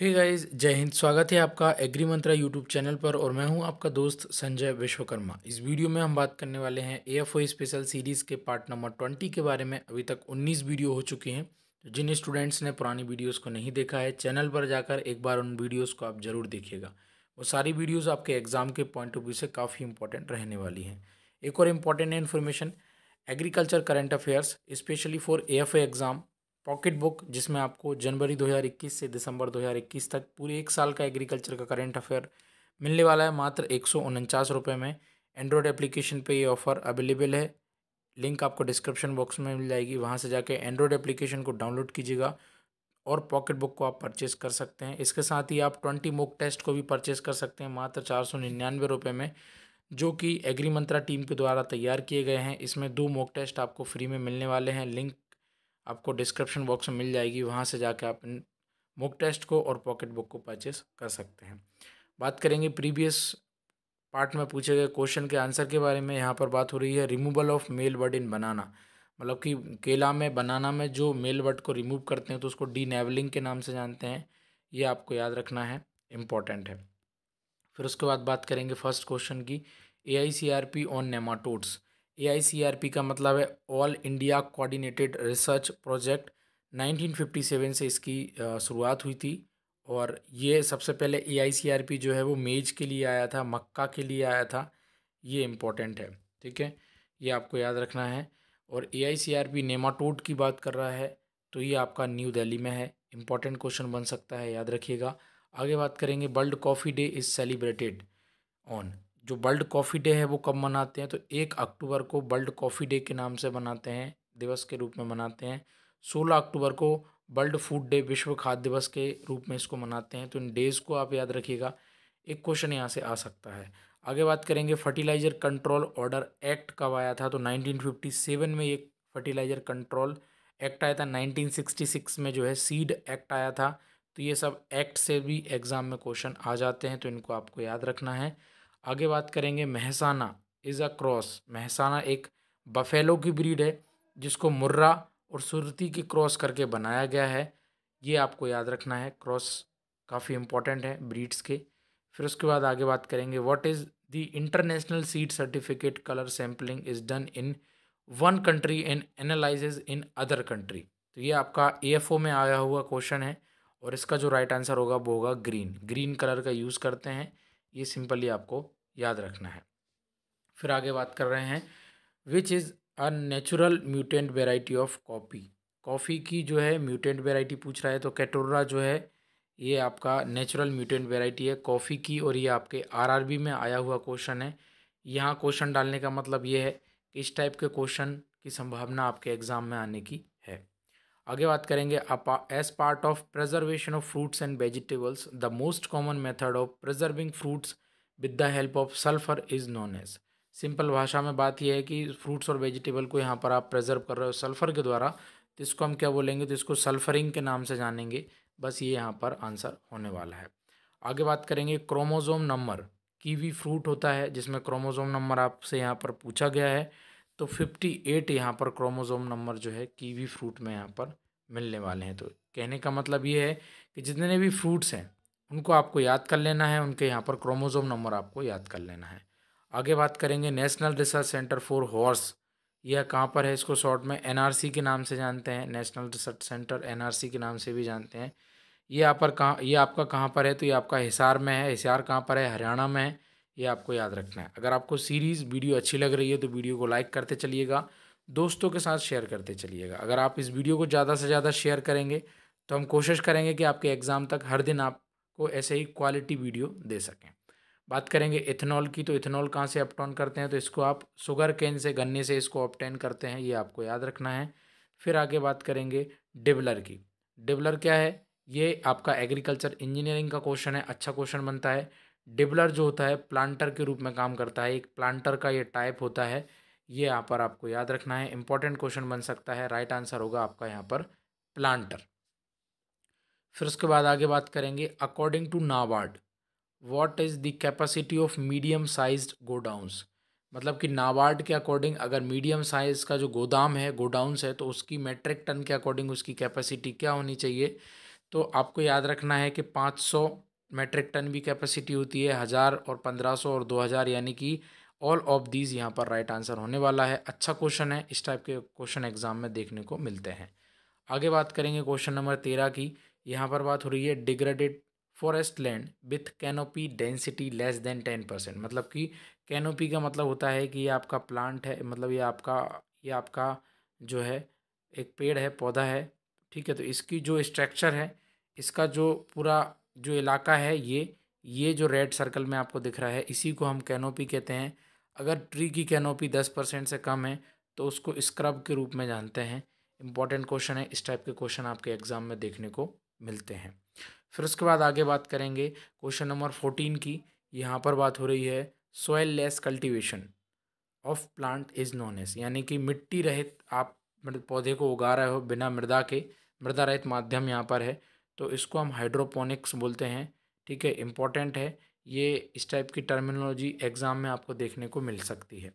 hey guys जय हिंद स्वागत है आपका एग्री मंत्रा यूट्यूब चैनल पर और मैं हूं आपका दोस्त संजय विश्वकर्मा इस वीडियो में हम बात करने वाले हैं ए एफ स्पेशल सीरीज़ के पार्ट नंबर ट्वेंटी के बारे में अभी तक उन्नीस वीडियो हो चुकी हैं जिन स्टूडेंट्स ने पुरानी वीडियोज़ को नहीं देखा है चैनल पर जाकर एक बार उन वीडियोज़ को आप ज़रूर देखिएगा वो सारी वीडियोज़ आपके एग्ज़ाम के पॉइंट ऑफ व्यू से काफ़ी इंपॉर्टेंट रहने वाली हैं एक और important information agriculture current affairs specially for F exam pocket book जिसमें आपको जनवरी 2021 से दिसंबर 2021 तक पूरे एक साल का एग्रीकल्चर का करेंट अफेयर मिलने वाला है मात्र एक सौ रुपये में एंड्रॉयड एप्लीकेशन पे ये ऑफ़र अवेलेबल है लिंक आपको डिस्क्रिप्शन बॉक्स में मिल जाएगी वहाँ से जाके एंड्रॉयड एप्लीकेशन को डाउनलोड कीजिएगा और पॉकेट बुक को आप परचेस कर सकते हैं इसके साथ ही आप ट्वेंटी मोक टेस्ट को भी परचेस कर सकते हैं मात्र चार सौ निन्यानवे रुपये में जो कि एग्री मंत्रा टीम के द्वारा तैयार किए गए हैं इसमें दो मोक टेस्ट आपको फ्री में मिलने वाले हैं लिंक आपको डिस्क्रिप्शन बॉक्स में मिल जाएगी वहाँ से जाके आप इन मुक टेस्ट को और पॉकेट बुक को परचेस कर सकते हैं बात करेंगे प्रीवियस पार्ट में पूछे गए क्वेश्चन के आंसर के बारे में यहाँ पर बात हो रही है removal of male word in banana मतलब कि केला में बनाना में जो मेल वर्ड को रिमूव करते हैं तो उसको डीनेवलिंग के नाम से जानते हैं ये आपको याद रखना है इम्पॉर्टेंट है फिर उसके बाद बात करेंगे फर्स्ट क्वेश्चन की A I C R P on nematodes A e का मतलब है all India coordinated research project 1957 से इसकी शुरुआत हुई थी और ये सबसे पहले ए e जो है वो मेज के लिए आया था मक्का के लिए आया था ये इम्पोर्टेंट है ठीक है ये आपको याद रखना है और ए e नेमाटोड की बात कर रहा है तो ये आपका न्यू दिल्ली में है इम्पॉर्टेंट क्वेश्चन बन सकता है याद रखिएगा आगे बात करेंगे world coffee day is celebrated on जो वर्ल्ड कॉफ़ी डे है वो कब मनाते हैं तो एक अक्टूबर को वर्ल्ड कॉफ़ी डे के नाम से मनाते हैं दिवस के रूप में मनाते हैं सोलह अक्टूबर को वर्ल्ड फूड डे विश्व खाद्य दिवस के रूप में इसको मनाते हैं तो इन डेज़ को आप याद रखिएगा एक क्वेश्चन यहाँ से आ सकता है आगे बात करेंगे फर्टिलाइज़र कंट्रोल ऑर्डर एक्ट कब आया था तो 1957 में एक फर्टिलाइज़र कंट्रोल एक्ट आया था 1966 में जो है सीड एक्ट आया था तो ये सब एक्ट से भी एग्ज़ाम में क्वेश्चन आ जाते हैं तो इनको आपको याद रखना है आगे बात करेंगे Mehsana is a cross Mehsana एक बफेलो की ब्रीड है जिसको मुर्रा और सुरती की क्रॉस करके बनाया गया है ये आपको याद रखना है क्रॉस काफ़ी इंपॉर्टेंट है ब्रीड्स के फिर उसके बाद आगे बात करेंगे what is the international seed certificate colour sampling is done in one country and analyse in other country तो ये आपका ए में आया हुआ क्वेश्चन है और इसका जो राइट right आंसर होगा वो होगा ग्रीन ग्रीन कलर का यूज़ करते हैं ये सिंपली आपको याद रखना है फिर आगे बात कर रहे हैं which is a natural mutant variety of coffee coffee की जो है म्यूटेंट वेराइटी पूछ रहा है तो कैटोरा जो है ये आपका नेचुरल म्यूटेंट वेराइटी है कॉफ़ी की और ये आपके आरआरबी में आया हुआ क्वेश्चन है यहाँ क्वेश्चन डालने का मतलब ये है कि इस टाइप के क्वेश्चन की संभावना आपके एग्ज़ाम में आने की है आगे बात करेंगे अपा as part of preservation of fruits and vegetables the most common method of preserving fruits with the help of sulphur is known as simple भाषा में बात यह है कि फ्रूट्स और वेजिटेबल को यहाँ पर आप प्रिजर्व कर रहे हो सल्फर के द्वारा तो इसको हम क्या बोलेंगे तो इसको सल्फरिंग के नाम से जानेंगे बस ये यहाँ पर आंसर होने वाला है आगे बात करेंगे क्रोमोजोम नंबर कीवी फ्रूट होता है जिसमें क्रोमोजोम नंबर आपसे यहाँ पर पूछा गया है तो फिफ्टी एट यहाँ पर क्रोमोज़ोम नंबर जो है कीवी फ्रूट में यहाँ पर मिलने वाले हैं तो कहने का मतलब ये है कि जितने भी फ्रूट्स हैं उनको आपको याद कर लेना है उनके यहाँ पर क्रोमोज़ोम नंबर आपको याद कर लेना है आगे बात करेंगे national research centre for horse यह कहाँ पर है इसको शॉर्ट में एनआरसी के नाम से जानते हैं नेशनल रिसर्च सेंटर एनआरसी के नाम से भी जानते हैं ये यहाँ पर कहाँ ये आपका कहाँ पर है तो ये आपका हिसार में है हिसार कहाँ पर है हरियाणा में है ये आपको याद रखना है अगर आपको सीरीज़ वीडियो अच्छी लग रही है तो वीडियो को लाइक करते चलिएगा दोस्तों के साथ शेयर करते चलिएगा अगर आप इस वीडियो को ज़्यादा से ज़्यादा शेयर करेंगे तो हम कोशिश करेंगे कि आपके एग्ज़ाम तक हर दिन आपको ऐसे ही क्वालिटी वीडियो दे सकें बात करेंगे इथेनॉल की तो इथेनॉल कहाँ से अपटॉन करते हैं तो इसको आप शुगर केन से गन्ने से इसको ऑप्टेन करते हैं ये आपको याद रखना है फिर आगे बात करेंगे डिबलर की डिबलर क्या है ये आपका एग्रीकल्चर इंजीनियरिंग का क्वेश्चन है अच्छा क्वेश्चन बनता है डिबलर जो होता है प्लांटर के रूप में काम करता है एक प्लांटर का ये टाइप होता है ये यहाँ पर आपको याद रखना है इंपॉर्टेंट क्वेश्चन बन सकता है राइट आंसर होगा आपका यहाँ पर प्लांटर फिर उसके बाद आगे बात करेंगे according to NABARD what is the capacity of medium size godowns मतलब कि नाबार्ड के अकॉर्डिंग अगर मीडियम साइज़ का जो गोदाम है गोडाउंस है तो उसकी मेट्रिक टन के अकॉर्डिंग उसकी कैपेसिटी क्या होनी चाहिए तो आपको याद रखना है कि पाँच सौ मेट्रिक टन भी कैपेसिटी होती है हज़ार और पंद्रह सौ और दो हज़ार यानी कि ऑल ऑफ दीज यहाँ पर राइट आंसर होने वाला है अच्छा क्वेश्चन है इस टाइप के क्वेश्चन एग्जाम में देखने को मिलते हैं आगे बात करेंगे क्वेश्चन नंबर तेरह की यहाँ पर बात हो रही है degraded forest land with canopy density less than ten percent मतलब कि कैनोपी का मतलब होता है कि ये आपका प्लांट है मतलब ये आपका ये आपका जो है एक पेड़ है पौधा है ठीक है तो इसकी जो स्ट्रक्चर है इसका जो पूरा जो इलाका है ये ये जो रेड सर्कल में आपको दिख रहा है इसी को हम कैनोपी कहते हैं अगर ट्री की कैनोपी दस परसेंट से कम है तो उसको स्क्रब के रूप में जानते हैं इंपॉर्टेंट क्वेश्चन है इस टाइप के क्वेश्चन आपके एग्ज़ाम में देखने को मिलते हैं फिर उसके बाद आगे बात करेंगे क्वेश्चन नंबर फोर्टीन की यहाँ पर बात हो रही है soilless cultivation of plant is known as यानी कि मिट्टी रहित आप पौधे को उगा रहे हो बिना मृदा के मृदा रहित माध्यम यहाँ पर है तो इसको हम हाइड्रोपोनिक्स बोलते हैं ठीक है इम्पॉर्टेंट है ये इस टाइप की टर्मिनोलॉजी एग्ज़ाम में आपको देखने को मिल सकती है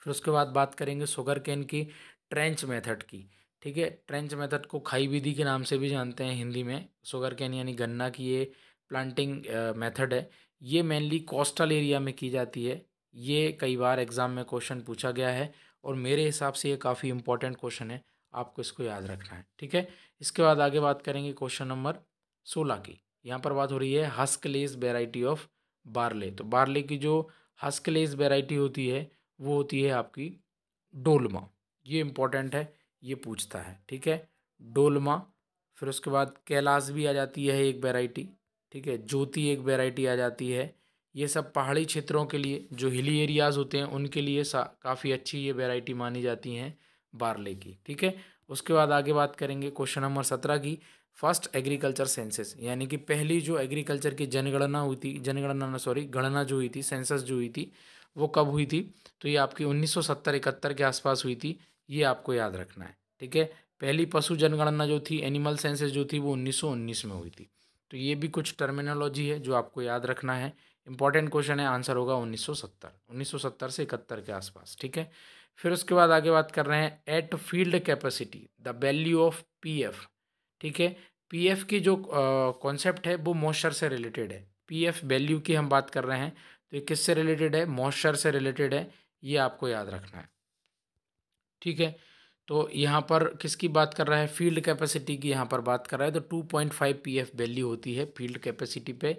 फिर उसके बाद बात करेंगे शुगर केन की ट्रेंच मेथड की ठीक है ट्रेंच मेथड को खाई विधि के नाम से भी जानते हैं हिंदी में शुगर कैन यानी गन्ना की ये प्लांटिंग मेथड है ये मेनली कोस्टल एरिया में की जाती है ये कई बार एग्ज़ाम में क्वेश्चन पूछा गया है और मेरे हिसाब से ये काफ़ी इंपॉर्टेंट क्वेश्चन है आपको इसको याद रखना है ठीक है इसके बाद आगे बात करेंगे क्वेश्चन नंबर सोलह की यहाँ पर बात हो रही है हस्कलेस वेराइटी ऑफ बार्ले तो बारले की जो हस्कलेस वेराइटी होती है वो होती है आपकी डोलमा ये इम्पोर्टेंट है ये पूछता है ठीक है डोलमा फिर उसके बाद कैलाश भी आ जाती है एक वेराइटी ठीक है ज्योति एक वेराइटी आ जाती है ये सब पहाड़ी क्षेत्रों के लिए जो हिली एरियाज़ होते हैं उनके लिए काफ़ी अच्छी ये वेराइटी मानी जाती हैं बार्ले की ठीक है उसके बाद आगे बात करेंगे क्वेश्चन नंबर सत्रह की फर्स्ट एग्रीकल्चर सेंसेस यानी कि पहली जो एग्रीकल्चर की जनगणना हुई थी जनगणना सॉरी गणना जो हुई थी सेंसस जो हुई थी वो कब हुई थी तो ये आपकी उन्नीस सौ के आसपास हुई थी ये आपको याद रखना है ठीक है पहली पशु जनगणना जो थी एनिमल सेंसेस जो थी वो 1919 में हुई थी तो ये भी कुछ टर्मिनोलॉजी है जो आपको याद रखना है इंपॉर्टेंट क्वेश्चन है आंसर होगा 1970 1970 से इकहत्तर के आसपास ठीक है फिर उसके बाद आगे बात कर रहे हैं at field capacity the value of P F ठीक है पी एफ की जो कॉन्सेप्ट है वो मॉइस्चर से रिलेटेड है पी एफ वैल्यू की हम बात कर रहे हैं तो ये किससे रिलेटेड है मॉइस्चर से रिलेटेड है ये आपको याद रखना है ठीक है तो यहाँ पर किसकी बात कर रहा है फील्ड कैपेसिटी की यहाँ पर बात कर रहा है तो two point five P F value होती है फील्ड कैपेसिटी पे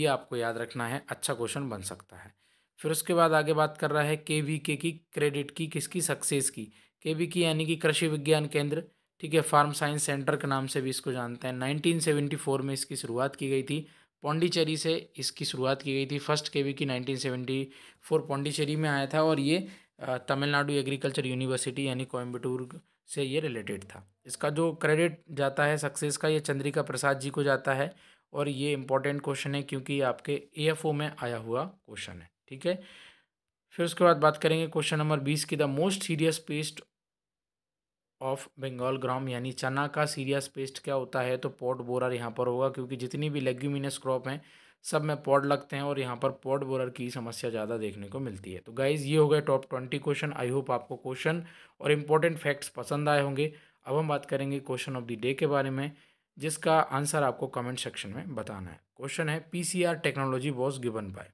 ये आपको याद रखना है अच्छा क्वेश्चन बन सकता है फिर उसके बाद आगे बात कर रहा है के वी के की क्रेडिट की किसकी सक्सेस की के वी की यानी कि कृषि विज्ञान केंद्र ठीक है फार्म साइंस सेंटर के नाम से भी इसको जानते हैं 1974 में इसकी शुरुआत की गई थी पौंडीचेरी से इसकी शुरुआत की गई थी फर्स्ट के वी की फोर पौंडीचेरी में आया था और ये तमिलनाडु एग्रीकल्चर यूनिवर्सिटी यानी कोयम्बटूर से ये रिलेटेड था इसका जो क्रेडिट जाता है सक्सेस का ये चंद्रिका प्रसाद जी को जाता है और ये इंपॉर्टेंट क्वेश्चन है क्योंकि आपके ओ में आया हुआ क्वेश्चन है ठीक है फिर उसके बाद बात करेंगे क्वेश्चन नंबर बीस की the most serious pest of Bengal gram यानी चना का सीरियस पेस्ट क्या होता है तो पॉट बोरर यहाँ पर होगा क्योंकि जितनी भी लेग्यूमिनस क्रॉप हैं सब में पॉड लगते हैं और यहाँ पर पॉड बोरर की समस्या ज़्यादा देखने को मिलती है तो गाइज़ ये हो गए top twenty question I hope आपको क्वेश्चन और इम्पोर्टेंट फैक्ट्स पसंद आए होंगे अब हम बात करेंगे क्वेश्चन ऑफ द डे के बारे में जिसका आंसर आपको कमेंट सेक्शन में बताना है क्वेश्चन है P technology was given by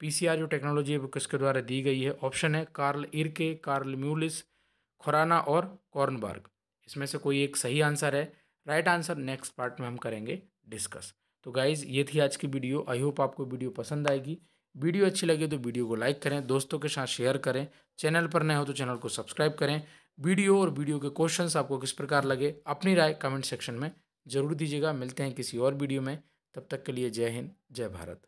PCR जो टेक्नोलॉजी है वो किसके द्वारा दी गई है ऑप्शन है Karl Ereky Karl Mullis Khorana और कॉर्नबर्ग इसमें से कोई एक सही आंसर है राइट आंसर नेक्स्ट पार्ट में हम करेंगे डिस्कस तो गाइज़ ये थी आज की वीडियो आई होप आपको वीडियो पसंद आएगी वीडियो अच्छी लगे तो वीडियो को लाइक करें दोस्तों के साथ शेयर करें चैनल पर नए हो तो चैनल को सब्सक्राइब करें वीडियो और वीडियो के क्वेश्चंस आपको किस प्रकार लगे अपनी राय कमेंट सेक्शन में ज़रूर दीजिएगा मिलते हैं किसी और वीडियो में तब तक के लिए जय हिंद जय भारत